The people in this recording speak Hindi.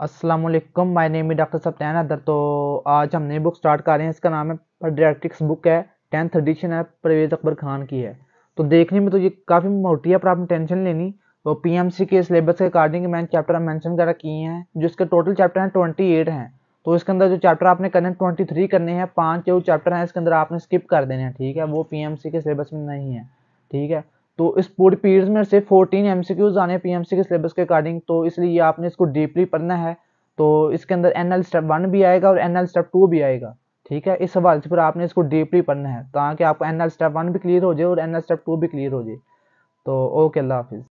असलम माय नेम डॉक्टर सप्तान अदर तो आज हम नई बुक स्टार्ट कर रहे हैं इसका नाम है पेडियाट्रिक्स बुक है टेंथ एडिशन है परवेज़ अकबर खान की है तो देखने में तो ये काफ़ी मोटी है पर आपने टेंशन लेनी तो पीएमसी के सिलेबस के अकॉर्डिंग मैंने चैप्टर आप मैंशन कर किए हैं जो इसके टोटल चैप्टर हैं ट्वेंटी एट हैं तो इसके अंदर जो चैप्टर आपने करने ट्वेंटी थ्री करने हैं पाँच जो चैप्टर हैं इसके अंदर आपने स्किप कर देने हैं ठीक है वो सी के सिलेबस में नहीं है ठीक है तो इस पूरी पीरियड में एम 14 क्यूज आने एम सी के सिलेबस के अकॉर्डिंग तो इसलिए आपने इसको डीपली पढ़ना है तो इसके अंदर एल स्टेप वन भी आएगा और एल स्टेप टू भी आएगा ठीक है इस सवाल से फिर आपने इसको डीपली पढ़ना है ताकि आपको एल स्टेप वन भी क्लियर हो जाए और एल स्टेप टू भी क्लियर हो जाए तो ओके अल्लाह हाफिज़